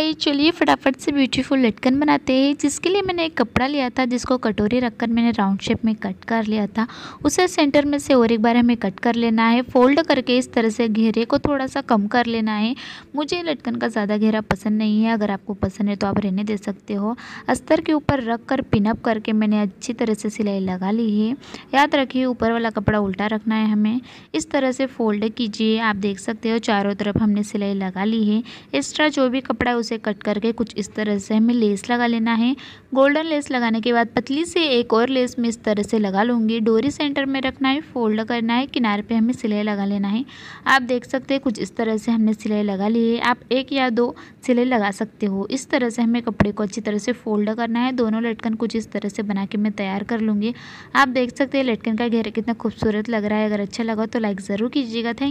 guys चलिए फटाफट से ब्यूटीफुल लटकन बनाते हैं जिसके लिए मैंने एक कपड़ा लिया था जिसको कटोरी रखकर मैंने राउंड शेप में कट कर लिया था उसे सेंटर में से और एक बार हमें कट कर लेना है फोल्ड करके इस तरह से घेरे को थोड़ा सा कम कर लेना है मुझे लटकन का ज़्यादा घेरा पसंद नहीं है अगर आपको पसंद है तो आप रहने दे सकते हो अस्तर के ऊपर रख कर पिनअप करके मैंने अच्छी तरह से सिलाई लगा ली है याद रखिए ऊपर वाला कपड़ा उल्टा रखना है हमें इस तरह से फोल्ड कीजिए आप देख सकते हो चारों तरफ हमने सिलाई लगा ली है एक्स्ट्रा जो भी कपड़ा उसे कट करके कुछ इस तरह से हमें लेस लगा लेना है गोल्डन लेस लगाने के बाद पतली से एक और लेस में इस तरह से लगा लूँगी डोरी सेंटर में रखना है फोल्ड करना है किनारे पर हमें सिलाई लगा लेना है आप देख सकते हैं कुछ इस तरह से हमने सिलाई लगा ली है आप एक या दो सिलाई लगा सकते हो इस तरह से हमें कपड़े को अच्छी तरह से फोल्ड करना है दोनों लटकन कुछ इस तरह से बना के मैं तैयार कर लूँगी आप देख सकते हैं लटकन का घेरा कितना खूबसूरत लग रहा है अगर अच्छा लगा तो लाइक ज़रूर कीजिएगा थैंक